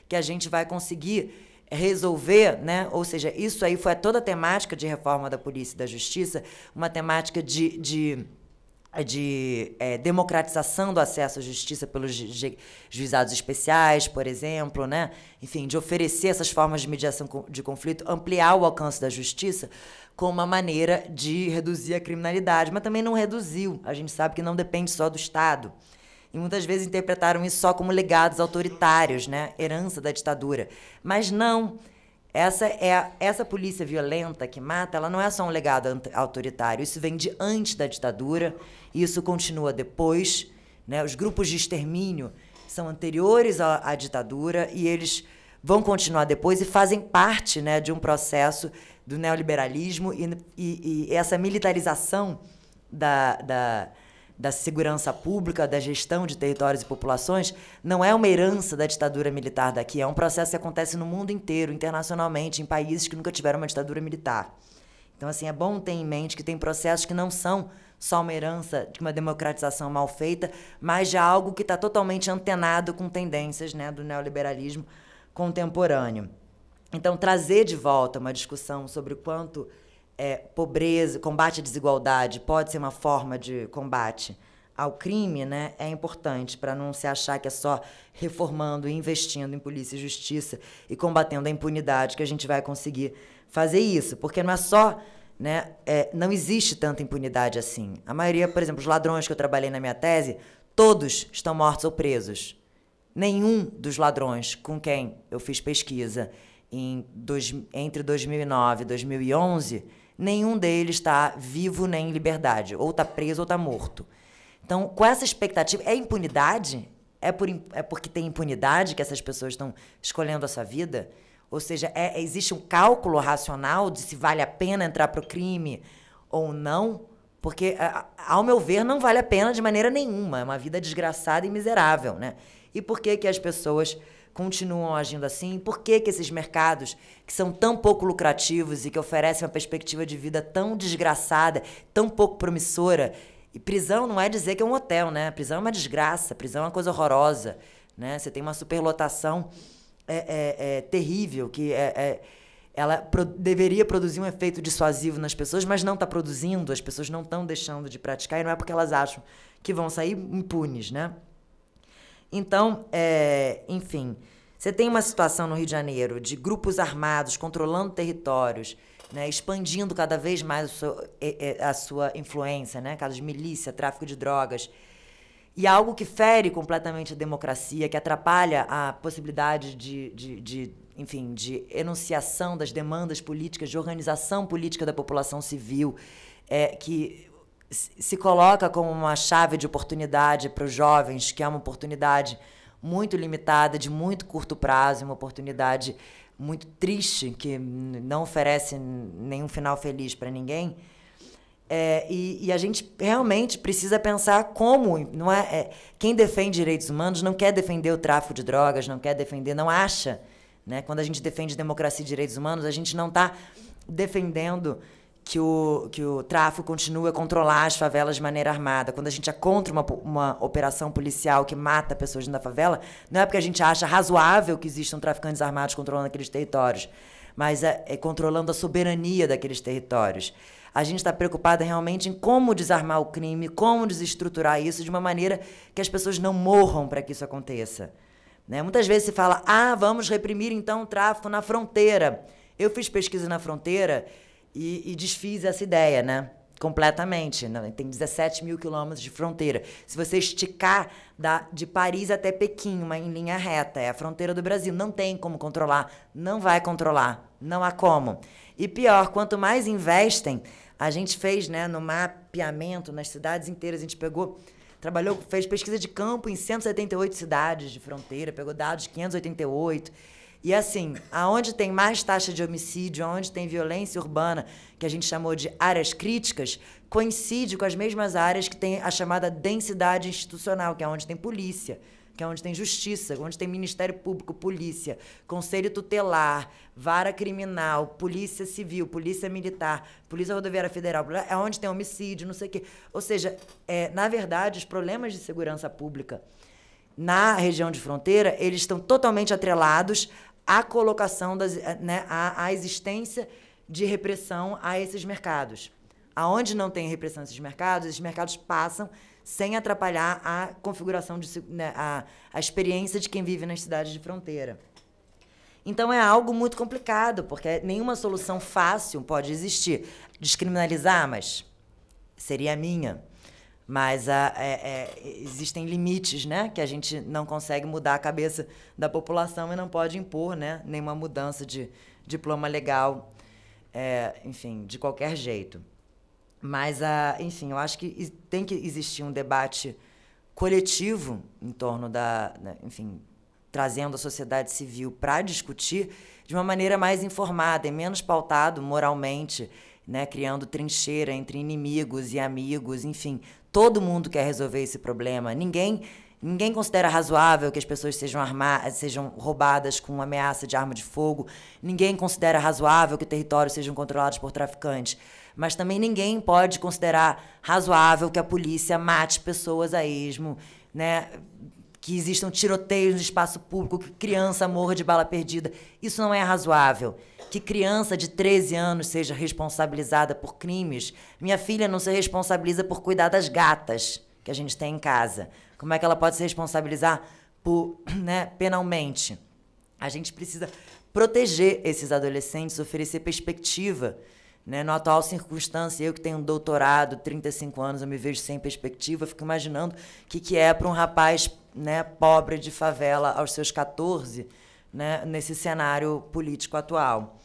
que a gente vai conseguir resolver, né? ou seja, isso aí foi toda a temática de reforma da polícia e da justiça, uma temática de, de, de é, democratização do acesso à justiça pelos ju juizados especiais, por exemplo, né? enfim, de oferecer essas formas de mediação de conflito, ampliar o alcance da justiça, como uma maneira de reduzir a criminalidade, mas também não reduziu. A gente sabe que não depende só do Estado. E muitas vezes interpretaram isso só como legados autoritários, né? Herança da ditadura. Mas não. Essa é essa polícia violenta que mata, ela não é só um legado autoritário. Isso vem de antes da ditadura, isso continua depois, né? Os grupos de extermínio são anteriores à, à ditadura e eles vão continuar depois e fazem parte, né, de um processo do neoliberalismo e, e, e essa militarização da, da, da, segurança pública, da gestão de territórios e populações, não é uma herança da ditadura militar daqui, é um processo que acontece no mundo inteiro, internacionalmente, em países que nunca tiveram uma ditadura militar. Então, assim, é bom ter em mente que tem processos que não são só uma herança de uma democratização mal feita, mas de algo que está totalmente antenado com tendências né, do neoliberalismo contemporâneo. Então, trazer de volta uma discussão sobre o quanto é, pobreza, combate à desigualdade pode ser uma forma de combate ao crime, né, é importante para não se achar que é só reformando e investindo em polícia e justiça e combatendo a impunidade que a gente vai conseguir fazer isso, porque não é só, né, é, não existe tanta impunidade assim. A maioria, por exemplo, os ladrões que eu trabalhei na minha tese, todos estão mortos ou presos. Nenhum dos ladrões com quem eu fiz pesquisa em dois, entre 2009 e 2011, nenhum deles está vivo nem em liberdade. Ou está preso ou está morto. Então, com essa expectativa, é impunidade? É, por, é porque tem impunidade que essas pessoas estão escolhendo essa vida? Ou seja, é, existe um cálculo racional de se vale a pena entrar para o crime ou não? Porque, ao meu ver, não vale a pena de maneira nenhuma. É uma vida desgraçada e miserável, né? E por que, que as pessoas continuam agindo assim? Por que, que esses mercados, que são tão pouco lucrativos e que oferecem uma perspectiva de vida tão desgraçada, tão pouco promissora, e prisão não é dizer que é um hotel, né? Prisão é uma desgraça, prisão é uma coisa horrorosa, né? Você tem uma superlotação é, é, é terrível que é, é ela pro, deveria produzir um efeito dissuasivo nas pessoas, mas não está produzindo, as pessoas não estão deixando de praticar, e não é porque elas acham que vão sair impunes, né? Então, é, enfim, você tem uma situação no Rio de Janeiro de grupos armados controlando territórios, né, expandindo cada vez mais a sua influência, né, casos de milícia, tráfico de drogas, e é algo que fere completamente a democracia, que atrapalha a possibilidade de, de, de enfim, de enunciação das demandas políticas, de organização política da população civil, é, que se coloca como uma chave de oportunidade para os jovens, que é uma oportunidade muito limitada, de muito curto prazo, uma oportunidade muito triste, que não oferece nenhum final feliz para ninguém. É, e, e, a gente realmente precisa pensar como. não é, é, Quem defende direitos humanos não quer defender o tráfico de drogas, não quer defender, não acha. Né? Quando a gente defende democracia e direitos humanos, a gente não está defendendo que o, que o tráfico continua a controlar as favelas de maneira armada. Quando a gente é contra uma, uma operação policial que mata pessoas dentro da favela, não é porque a gente acha razoável que existam traficantes armados controlando aqueles territórios, mas é, é controlando a soberania daqueles territórios. A gente está preocupada realmente em como desarmar o crime, como desestruturar isso de uma maneira que as pessoas não morram para que isso aconteça. Né? Muitas vezes se fala, ah, vamos reprimir então o tráfico na fronteira. Eu fiz pesquisa na fronteira e, e desfiz essa ideia, né? completamente. Né? Tem 17 mil quilômetros de fronteira. Se você esticar da, de Paris até Pequim, uma em linha reta, é a fronteira do Brasil. Não tem como controlar, não vai controlar, não há como. E pior, quanto mais investem, a gente fez né, no mapeamento nas cidades inteiras, a gente pegou. Trabalhou, fez pesquisa de campo em 178 cidades de fronteira, pegou dados de 588 e assim, aonde tem mais taxa de homicídio, aonde tem violência urbana, que a gente chamou de áreas críticas, coincide com as mesmas áreas que tem a chamada densidade institucional, que é onde tem polícia, que é onde tem justiça, onde tem Ministério Público, polícia, conselho tutelar, vara criminal, polícia civil, polícia militar, polícia rodoviária federal, é onde tem homicídio, não sei o quê. Ou seja, é, na verdade, os problemas de segurança pública na região de fronteira, eles estão totalmente atrelados a colocação, das, eh, né, a, a existência de repressão a esses mercados. Aonde não tem repressão a esses mercados, esses mercados passam sem atrapalhar a configuração, de, né, a, a experiência de quem vive nas cidades de fronteira. Então é algo muito complicado, porque nenhuma solução fácil pode existir. Descriminalizar, mas seria a minha. Mas a, ah, é, é, existem limites, né? Que a gente não consegue mudar a cabeça da população e não pode impor, né? Nenhuma mudança de diploma legal, é, enfim, de qualquer jeito. Mas, a, ah, enfim, eu acho que tem que existir um debate coletivo em torno da, né, enfim, trazendo a sociedade civil para discutir de uma maneira mais informada e menos pautado moralmente né, criando trincheira entre inimigos e amigos, enfim, todo mundo quer resolver esse problema. Ninguém Ninguém considera razoável que as pessoas sejam, armadas, sejam roubadas com ameaça de arma de fogo. Ninguém considera razoável que territórios sejam controlados por traficantes. Mas também ninguém pode considerar razoável que a polícia mate pessoas a esmo, né? que existam tiroteios no espaço público, que criança morra de bala perdida. Isso não é razoável. Que criança de 13 anos seja responsabilizada por crimes. Minha filha não se responsabiliza por cuidar das gatas que a gente tem em casa. Como é que ela pode se responsabilizar por, né, penalmente? A gente precisa proteger esses adolescentes, oferecer perspectiva. Né? Na atual circunstância, eu que tenho um doutorado, 35 anos, eu me vejo sem perspectiva, fico imaginando o que, que é para um rapaz né, pobre de favela aos seus 14, né, nesse cenário político atual.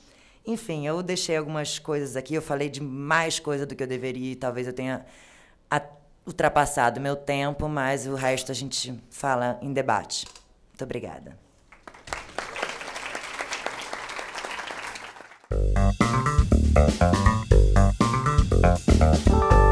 Enfim, eu deixei algumas coisas aqui, eu falei de mais coisa do que eu deveria, e talvez eu tenha ultrapassado meu tempo, mas o resto a gente fala em debate. Muito obrigada. Música